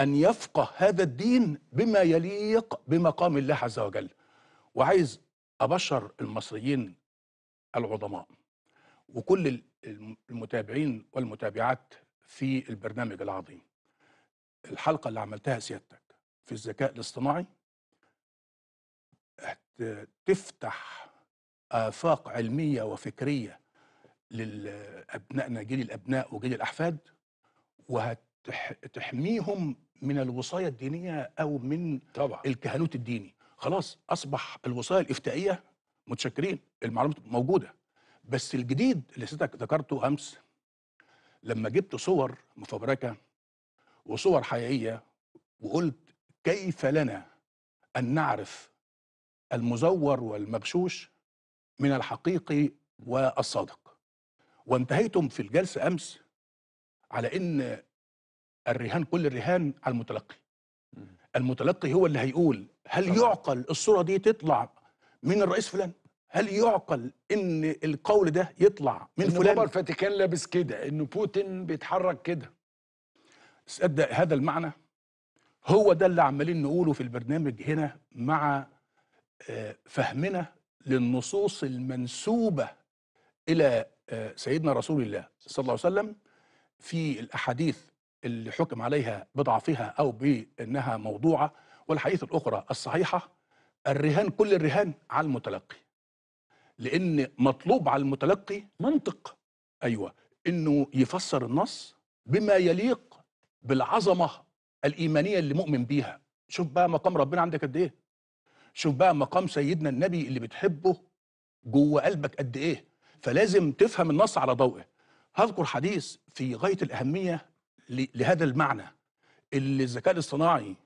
أن يفقه هذا الدين بما يليق بمقام الله عز وجل وعايز أبشر المصريين العظماء وكل المتابعين والمتابعات في البرنامج العظيم الحلقة اللي عملتها سيادتك في الذكاء الاصطناعي تفتح آفاق علمية وفكرية لأبنائنا جيل الأبناء وجيل الأحفاد وهت تحميهم من الوصايه الدينيه او من طبعا الكهنوت الديني خلاص اصبح الوصايه الافتائيه متشكرين المعلومات موجوده بس الجديد اللي سيادتك ذكرته امس لما جبت صور مفبركه وصور حقيقيه وقلت كيف لنا ان نعرف المزور والمغشوش من الحقيقي والصادق وانتهيتم في الجلسه امس على ان الرهان كل الرهان على المتلقي المتلقي هو اللي هيقول هل طبعا. يعقل الصوره دي تطلع من الرئيس فلان هل يعقل ان القول ده يطلع من فلان إن الفاتيكان لابس كده ان بوتين بيتحرك كده صدق هذا المعنى هو ده اللي عمالين نقوله في البرنامج هنا مع آه، فهمنا للنصوص المنسوبه الى آه، سيدنا رسول الله صلى الله عليه وسلم في الاحاديث اللي حكم عليها بضعفها أو بأنها موضوعة والحقيقة الأخرى الصحيحة الرهان كل الرهان على المتلقي لأن مطلوب على المتلقي منطق أيوة أنه يفسر النص بما يليق بالعظمة الإيمانية اللي مؤمن بيها شوف بقى مقام ربنا عندك قد إيه شوف بقى مقام سيدنا النبي اللي بتحبه جوه قلبك قد إيه فلازم تفهم النص على ضوئه هذكر حديث في غاية الأهمية لهذا المعنى اللي الذكاء الاصطناعي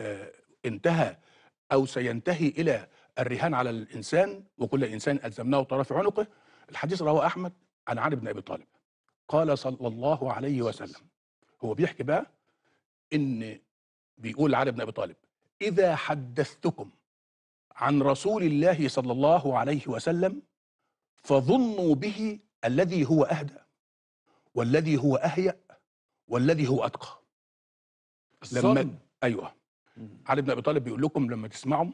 آه، انتهى او سينتهي الى الرهان على الانسان وكل انسان الزمناه طرف عنقه الحديث رواه احمد عن علي بن ابي طالب قال صلى الله عليه وسلم هو بيحكي بقى ان بيقول علي بن ابي طالب اذا حدثتكم عن رسول الله صلى الله عليه وسلم فظنوا به الذي هو اهدى والذي هو اهيأ والذي هو اتقى لما ايوه علي بن ابي طالب بيقول لكم لما تسمعوا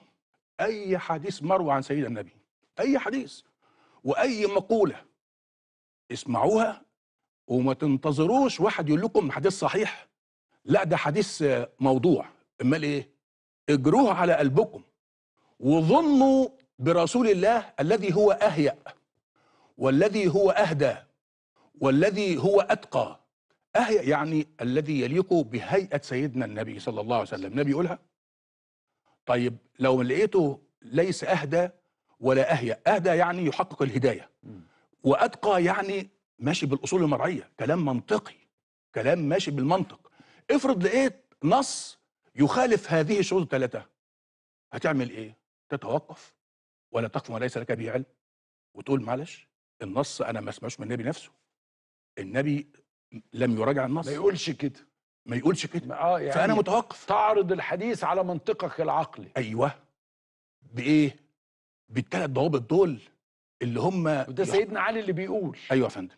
اي حديث مروي عن سيدنا النبي اي حديث واي مقوله اسمعوها وما تنتظروش واحد يقول لكم حديث صحيح لا ده حديث موضوع امال ايه اجروه على قلبكم وظنوا برسول الله الذي هو اهيأ والذي هو اهدى والذي هو اتقى أهي يعني الذي يليق بهيئة سيدنا النبي صلى الله عليه وسلم نبي يقولها طيب لو لقيته ليس أهدى ولا أهيأ أهدى يعني يحقق الهداية وأتقى يعني ماشي بالأصول المرعية كلام منطقي كلام ماشي بالمنطق افرض لقيت نص يخالف هذه الشروط الثلاثة هتعمل إيه؟ تتوقف ولا تقف ما ليس لك به علم وتقول معلش النص أنا ما اسمعوش من النبي نفسه النبي لم يراجع النص ما يقولش كده ما يقولش كده اه يعني فانا متوقف تعرض الحديث على منطقك العقلي ايوه بايه بالثلاث ضوابط دول اللي هم وده سيدنا علي اللي بيقول ايوه يا فندم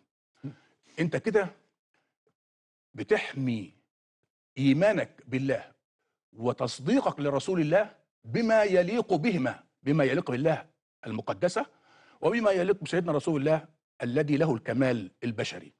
انت كده بتحمي ايمانك بالله وتصديقك لرسول الله بما يليق بهما بما يليق بالله المقدسه وبما يليق بسيدنا رسول الله الذي له الكمال البشري